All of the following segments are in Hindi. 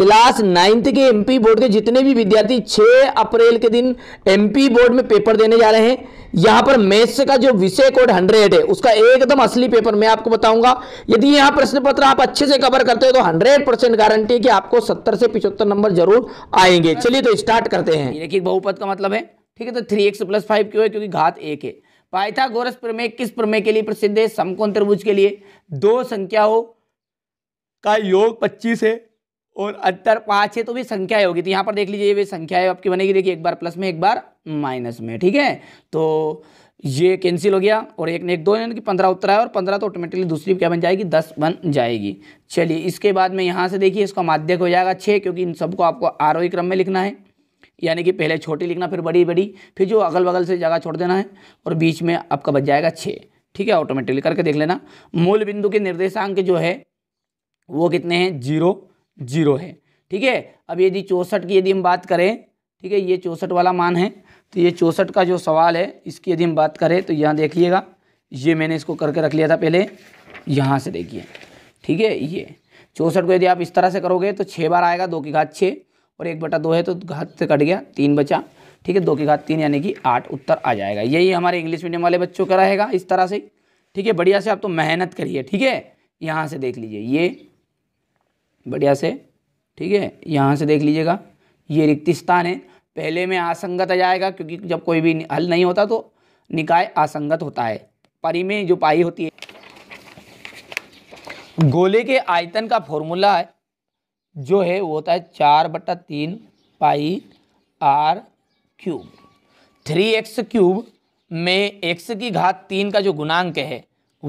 क्लास नाइन्थ के एमपी बोर्ड के जितने भी विद्यार्थी 6 अप्रैल के दिन एमपी बोर्ड में पेपर देने जा रहे हैं यहां पर मैथ्स का जो विषय कोड 100 है उसका एकदम असली पेपर मैं आपको बताऊंगा यदि यहाँ प्रश्न पत्र आप अच्छे से कवर करते हो तो 100 परसेंट गारंटी है कि आपको 70 से पिछहत्तर नंबर जरूर आएंगे चलिए तो स्टार्ट करते हैं देखिए बहुपद का मतलब है ठीक है तो थ्री एक्स प्लस फाइव क्यों है क्योंकि घात एक है पाइथागोरस प्रमेय किस प्रमेय के लिए प्रसिद्ध है समकोण त्रिभुज के लिए दो संख्याओं का योग पच्चीस है और अत्तर पाँच है तो भी संख्या होगी तो यहाँ पर देख लीजिए ये संख्या आपकी बनेगी देखिए एक बार प्लस में एक बार माइनस में ठीक है तो ये कैंसिल हो गया और एक ने एक दो यानी कि पंद्रह उत्तर आया और पंद्रह तो ऑटोमेटिकली दूसरी क्या बन जाएगी दस बन जाएगी चलिए इसके बाद में यहाँ से देखिए इसका माध्यक हो जाएगा छः क्योंकि इन सबको आपको आरोही क्रम में लिखना है यानी कि पहले छोटी लिखना फिर बड़ी बड़ी फिर जो अगल बगल से जगह छोड़ देना है और बीच में आपका बच जाएगा छः ठीक है ऑटोमेटिकली करके देख लेना मूल बिंदु के निर्देशांक जो है वो कितने हैं जीरो जीरो है ठीक है अब यदि चौंसठ की यदि हम बात करें ठीक है ये चौंसठ वाला मान है तो ये चौंसठ का जो सवाल है इसकी यदि हम बात करें तो यहाँ देखिएगा ये मैंने इसको करके रख लिया था पहले यहाँ से देखिए ठीक है ये चौंसठ को यदि आप इस तरह से करोगे तो छः बार आएगा दो की घात छः और एक बटा दो है तो घात से कट गया तीन बचा ठीक है दो की घात तीन यानी कि आठ उत्तर आ जाएगा यही हमारे इंग्लिश मीडियम वाले बच्चों का रहेगा इस तरह से ठीक है बढ़िया से आप तो मेहनत करिए ठीक है यहाँ से देख लीजिए ये बढ़िया से ठीक है यहाँ से देख लीजिएगा ये रिक्त स्थान है पहले में आसंगत आ जाएगा क्योंकि जब कोई भी हल नहीं होता तो निकाय असंगत होता है परी में जो पाई होती है गोले के आयतन का फॉर्मूला है जो है वो होता है चार बटा तीन pi r cube three x cube में एक्स की घात तीन का जो गुणांक है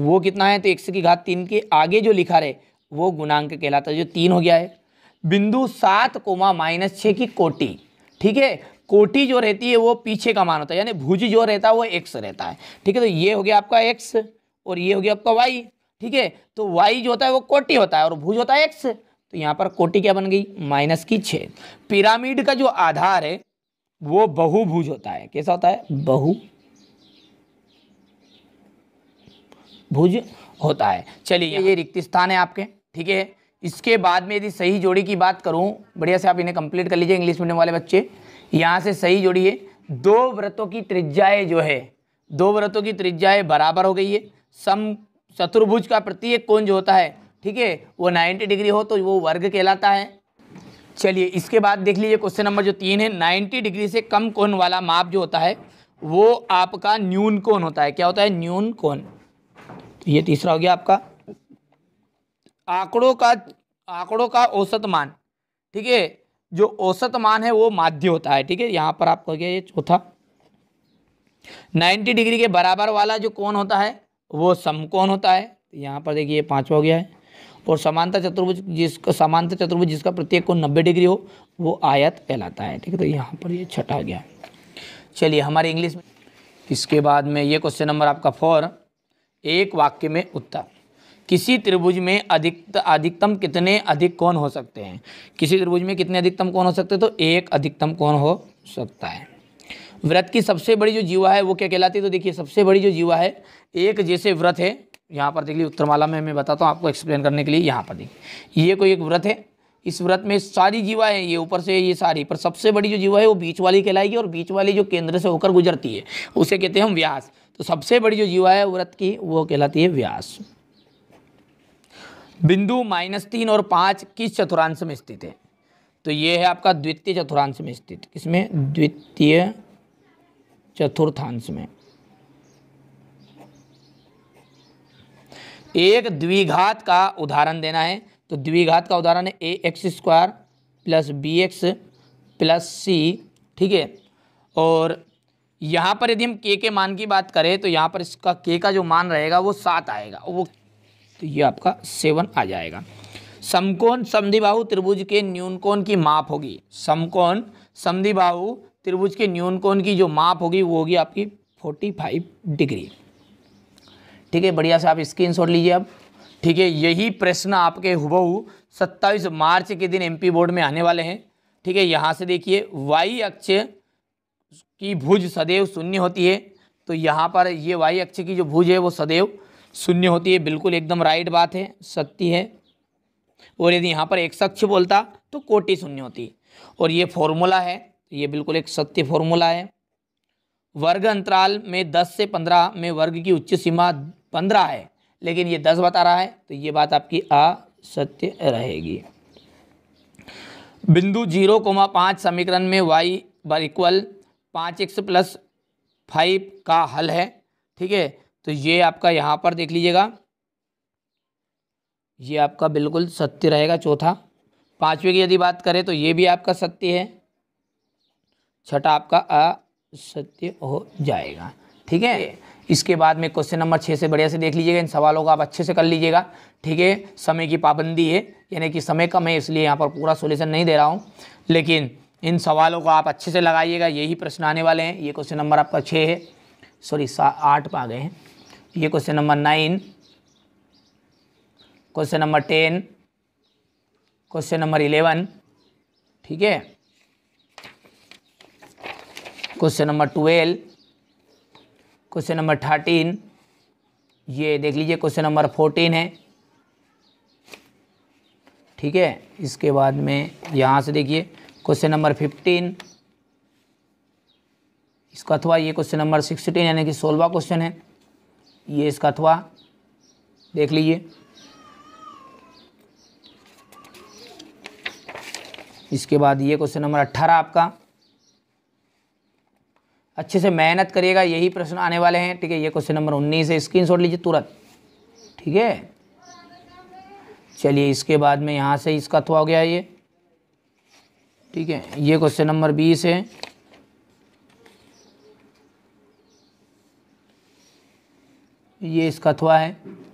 वो कितना है तो एक्स की घात तीन के आगे जो लिखा रहे वो गुणांक कहलाता है जो तीन हो गया है बिंदु सात कोमा माइनस छः की कोटि ठीक है कोटि जो रहती है वो पीछे का मान होता है यानी भुज जो रहता है वो एक्स रहता है ठीक है तो ये हो गया आपका एक्स और ये हो गया आपका वाई ठीक है तो वाई जो होता है वो कोटि होता है और भुज होता है एक्स तो यहाँ पर कोटि क्या बन गई माइनस की छः पिरामिड का जो आधार है वो बहुभुज होता है कैसा होता है बहु भुज होता है चलिए ये रिक्त स्थान है आपके ठीक है इसके बाद में यदि सही जोड़ी की बात करूँ बढ़िया से आप इन्हें कंप्लीट कर लीजिए इंग्लिश मीडियम वाले बच्चे यहाँ से सही जोड़ी है दो व्रतों की त्रिज्याएँ जो है दो व्रतों की त्रिज्याएँ बराबर हो गई है सम चतुर्भुज का प्रत्येक कोण जो होता है ठीक है वो नाइन्टी डिग्री हो तो वो वर्ग कहलाता है चलिए इसके बाद देख लीजिए क्वेश्चन नंबर जो तीन है नाइन्टी डिग्री से कम कोण वाला माप जो होता है वो आपका न्यून कोण होता है क्या होता है न्यून कोण तो ये तीसरा हो गया आपका आंकड़ों का आंकड़ों का औसत मान ठीक है जो औसत मान है वो माध्य होता है ठीक है यहाँ पर आपको क्या ये चौथा 90 डिग्री के बराबर वाला जो कोण होता है वो समकोण होता है यहाँ पर देखिए पाँचवा हो गया है और समानता चतुर्भुज जिसका समानता चतुर्भुज जिसका प्रत्येक कोण नब्बे डिग्री हो वो आयत कहलाता है ठीक है तो यहाँ पर ये छठा गया चलिए हमारे इंग्लिश में इसके बाद में ये क्वेश्चन नंबर आपका फोर एक वाक्य में उत्तर किसी त्रिभुज में अधिक अधिकतम कितने अधिक कौन हो सकते हैं किसी त्रिभुज में कितने अधिकतम कौन हो सकते हैं तो एक अधिकतम कौन हो सकता है व्रत की सबसे बड़ी जो जीवा है वो क्या कहलाती है तो देखिए सबसे बड़ी जो जीवा है एक जैसे व्रत है यहाँ पर देख लीजिए उत्तरमाला में मैं बताता हूँ आपको एक्सप्लेन करने के लिए यहाँ पर देखिए ये कोई एक व्रत है इस व्रत में सारी जीवा है ये ऊपर से ये सारी पर सबसे बड़ी जो जीवा है वो बीच वाली कहलाएगी और बीच वाली जो केंद्र से होकर गुजरती है उसे कहते हैं हम व्यास तो सबसे बड़ी जो जीवा है व्रत की वो कहलाती है व्यास बिंदु माइनस तीन और पाँच किस चतुरांश में स्थित है तो ये है आपका द्वितीय चतुर्थांश में स्थित किसमें द्वितीय चतुर्थांश में एक द्विघात का उदाहरण देना है तो द्विघात का उदाहरण है a x square plus b x plus c ठीक है और यहाँ पर यदि हम के के मान की बात करें तो यहाँ पर इसका के का जो मान रहेगा वो सात आएगा वो तो ये आपका सेवन आ जाएगा समकोण समधिबाहु त्रिभुज के न्यूनकोण की माप होगी समकोण समधिबाहु त्रिभुज के न्यूनकोण की जो माप होगी वो होगी आपकी फोर्टी फाइव डिग्री ठीक है बढ़िया से आप स्क्रीन शॉट लीजिए अब ठीक है यही प्रश्न आपके हुबहू सत्ताईस मार्च के दिन एमपी बोर्ड में आने वाले हैं ठीक है यहाँ से देखिए वाई अक्ष की भुज सदैव शून्य होती है तो यहाँ पर ये वाई अक्ष की जो भुज है वो सदैव शून्य होती है बिल्कुल एकदम राइट बात है सत्य है और यदि यहाँ पर एक सक्ष बोलता तो कोटि शून्य होती और ये फॉर्मूला है तो ये बिल्कुल एक सत्य फॉर्मूला है वर्ग अंतराल में दस से पंद्रह में वर्ग की उच्च सीमा पंद्रह है लेकिन ये दस बता रहा है तो ये बात आपकी असत्य रहेगी बिंदु जीरो कोमा पाँच समीकरण में वाई बर इक्वल पाँच एक्स प्लस फाइव का हल है ठीक है तो ये आपका यहाँ पर देख लीजिएगा ये आपका बिल्कुल सत्य रहेगा चौथा पांचवे की यदि बात करें तो ये भी आपका सत्य है छठा आपका असत्य हो जाएगा ठीक है इसके बाद में क्वेश्चन नंबर छः से बढ़िया से देख लीजिएगा इन सवालों को आप अच्छे से कर लीजिएगा ठीक है समय की पाबंदी है यानी कि समय कम है इसलिए यहाँ पर पूरा सोल्यूशन नहीं दे रहा हूँ लेकिन इन सवालों को आप अच्छे से लगाइएगा यही प्रश्न आने वाले हैं ये क्वेश्चन नंबर आपका छः है सॉरी सा आठ आ गए हैं ये question number nine question number ten question number eleven ठीक है question number twelve question number thirteen ये देख लीजिए क्वेश्चन नंबर फोर्टीन है ठीक है इसके बाद में यहाँ से देखिए क्वेश्चन नंबर फिफ्टीन इसका अथवा ये क्वेश्चन नंबर सिक्सटीन यानी कि सोलवा क्वेश्चन है ये इसका अथवा देख लीजिए इसके बाद ये क्वेश्चन नंबर अट्ठारह आपका अच्छे से मेहनत करिएगा यही प्रश्न आने वाले हैं ठीक है ये क्वेश्चन नंबर उन्नीस है स्क्रीन शॉट लीजिए तुरंत ठीक है चलिए इसके बाद में यहाँ से इसका अथवा हो गया ये ठीक है ये क्वेश्चन नंबर बीस है ये इसका थवा है